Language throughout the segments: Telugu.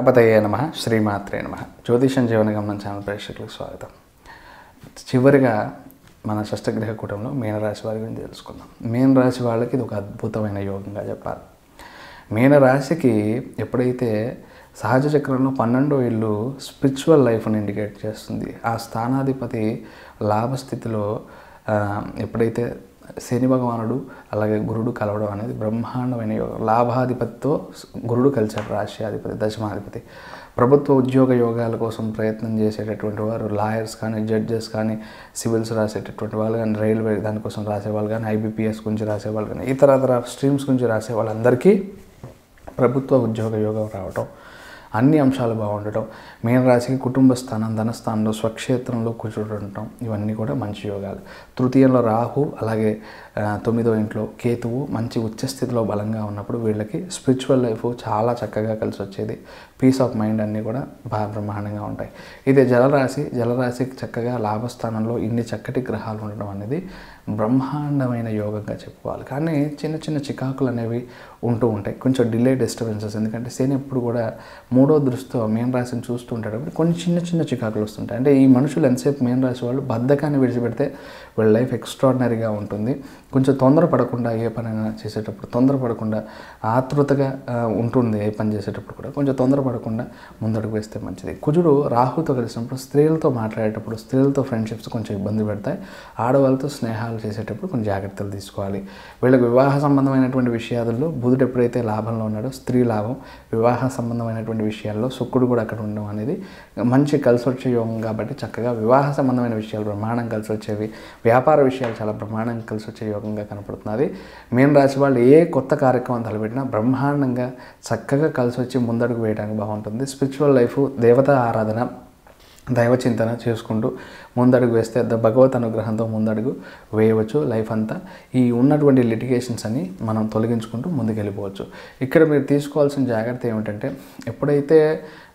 గణపతయ్య నమ శ్రీమాత్రే నమ జ్యోతిషం జీవన గమనం ఛానల్ ప్రేక్షకులకు స్వాగతం చివరిగా మన షష్టగ్రహ కూటంలో మీనరాశి వారి గురించి తెలుసుకుందాం మీనరాశి వాళ్ళకి ఇది ఒక అద్భుతమైన యోగంగా చెప్పాలి మీనరాశికి ఎప్పుడైతే సహజ చక్రంలో పన్నెండో ఇల్లు స్పిరిచువల్ లైఫ్ని ఇండికేట్ చేస్తుంది ఆ స్థానాధిపతి లాభస్థితిలో ఎప్పుడైతే శని భగవానుడు అలాగే గురుడు కలవడం అనేది బ్రహ్మాండమైన యోగం లాభాధిపతితో గురుడు కలిశాడు రాష్ట్రాధిపతి దశమాధిపతి ప్రభుత్వ ఉద్యోగ యోగాల కోసం ప్రయత్నం చేసేటటువంటి వారు లాయర్స్ కానీ జడ్జెస్ కానీ సివిల్స్ రాసేటటువంటి వాళ్ళు కానీ రైల్వే దానికోసం రాసేవాళ్ళు కానీ ఐబీపీఎస్ గురించి రాసేవాళ్ళు కానీ ఇతర ఇతర స్ట్రీమ్స్ గురించి రాసే వాళ్ళందరికీ ప్రభుత్వ ఉద్యోగ యోగం రావటం అన్ని అంశాలు బాగుండటం మీనరాశికి కుటుంబ స్థానం ధనస్థానంలో స్వక్షేత్రంలో కూర్చుండటం ఇవన్నీ కూడా మంచి యోగాలు తృతీయంలో రాహు అలాగే తొమ్మిదో ఇంట్లో కేతువు మంచి ఉచ్చస్థితిలో బలంగా ఉన్నప్పుడు వీళ్ళకి స్పిరిచువల్ లైఫ్ చాలా చక్కగా కలిసి వచ్చేది పీస్ ఆఫ్ మైండ్ అన్నీ కూడా బాగా బ్రహ్మాండంగా ఉంటాయి ఇదే జలరాశి జలరాశికి చక్కగా లాభస్థానంలో ఇన్ని చక్కటి గ్రహాలు ఉండడం అనేది బ్రహ్మాండమైన యోగంగా చెప్పుకోవాలి కానీ చిన్న చిన్న చికాకులు అనేవి ఉంటూ ఉంటాయి కొంచెం డిలే డిస్టర్బెన్సెస్ ఎందుకంటే శని ఎప్పుడు కూడా మూడో దృష్టితో మేన్ రాశిని చూస్తూ ఉంటాడు కొన్ని చిన్న చిన్న చికాకులు వస్తుంటాయి అంటే ఈ మనుషులు ఎంతసేపు మేన్ రాశి వాళ్ళు బద్ధకాన్ని విడిచిపెడితే వీళ్ళ లైఫ్ ఎక్స్ట్రాడినరీగా ఉంటుంది కొంచెం తొందర పడకుండా ఏ పనైనా చేసేటప్పుడు తొందర పడకుండా ఆతృతగా ఉంటుంది ఏ పని చేసేటప్పుడు కూడా కొంచెం తొందర పడకుండా ముందడుగు వేస్తే మంచిది కుజుడు రాహుతో కలిసినప్పుడు స్త్రీలతో మాట్లాడేటప్పుడు స్త్రీలతో ఫ్రెండ్షిప్స్ కొంచెం ఇబ్బంది పెడతాయి ఆడవాళ్ళతో స్నేహాలు చేసేటప్పుడు కొన్ని జాగ్రత్తలు తీసుకోవాలి వీళ్ళకి వివాహ సంబంధమైనటువంటి విషయాల్లో బుధుడు ఎప్పుడైతే లాభంలో ఉన్నాడో స్త్రీ లాభం వివాహ సంబంధమైనటువంటి విషయాల్లో శుక్రుడు కూడా అక్కడ ఉండడం అనేది మంచి కలిసి వచ్చే యోగం కాబట్టి చక్కగా వివాహ సంబంధమైన విషయాలు ప్రమాణం కలిసి వచ్చేవి వ్యాపార విషయాలు చాలా ప్రమాణం కలిసి వచ్చే యోగంగా కనపడుతున్నది మీన రాశి వాళ్ళు ఏ కొత్త కార్యక్రమం తలపెట్టినా బ్రహ్మాండంగా చక్కగా కలిసి వచ్చి ముందడుగు వేయడానికి బాగుంటుంది స్పిరిచువల్ లైఫ్ దేవత ఆరాధన దైవ చింతన చేసుకుంటూ ముందడుగు వేస్తే ద భగవత్ అనుగ్రహంతో ముందడుగు వేయవచ్చు లైఫ్ అంతా ఈ ఉన్నటువంటి లిటిగేషన్స్ అని మనం తొలగించుకుంటూ ముందుకెళ్ళిపోవచ్చు ఇక్కడ మీరు తీసుకోవాల్సిన జాగ్రత్త ఏమిటంటే ఎప్పుడైతే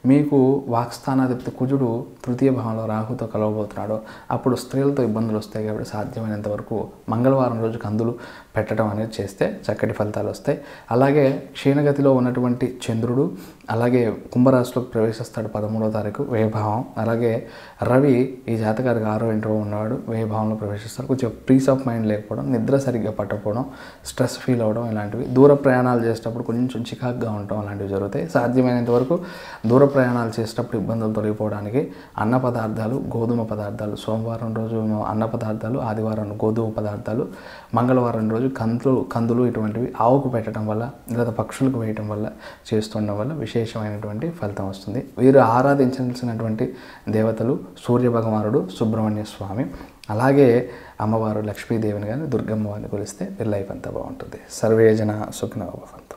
మీకు వాక్స్థానాధిపతి కుజుడు తృతీయ భావంలో రాహుతో కలవబోతున్నాడు అప్పుడు స్త్రీలతో ఇబ్బందులు వస్తాయి కాబట్టి సాధ్యమైనంత వరకు మంగళవారం రోజు కందులు పెట్టడం అనేది చేస్తే చక్కటి ఫలితాలు వస్తాయి అలాగే క్షీణగతిలో ఉన్నటువంటి చంద్రుడు అలాగే కుంభరాశిలోకి ప్రవేశిస్తాడు పదమూడో తారీఖు వ్యయభావం అలాగే రవి ఈ జాతకానికి ఆరో ఇంట్లో ఉన్నవాడు వ్యయభావంలో ప్రవేశిస్తాడు కొంచెం పీస్ ఆఫ్ మైండ్ లేకపోవడం నిద్ర సరిగ్గా పట్టకపోవడం స్ట్రెస్ ఫీల్ అవ్వడం ఇలాంటివి దూర ప్రయాణాలు చేసేటప్పుడు కొంచెం చికాక్గా ఉండటం అలాంటివి జరుగుతాయి సాధ్యమైనంత వరకు దూర ప్రయాణాలు చేసేటప్పుడు ఇబ్బందులు తొలగిపోవడానికి అన్న పదార్థాలు గోధుమ పదార్థాలు సోమవారం రోజు అన్న పదార్థాలు ఆదివారం గోధుమ పదార్థాలు మంగళవారం రోజు కందులు కందులు ఇటువంటివి ఆవుకు పెట్టడం వల్ల లేదా పక్షులకు వేయటం వల్ల చేస్తుండడం వల్ల విశేషమైనటువంటి ఫలితం వస్తుంది వీరు ఆరాధించాల్సినటువంటి దేవతలు సూర్య భగవానుడు సుబ్రహ్మణ్య స్వామి అలాగే అమ్మవారు లక్ష్మీదేవిని కానీ దుర్గమ్మ వారిని కొలిస్తే వీళ్ళ లైఫ్ అంతా బాగుంటుంది సర్వేజన సుఖిన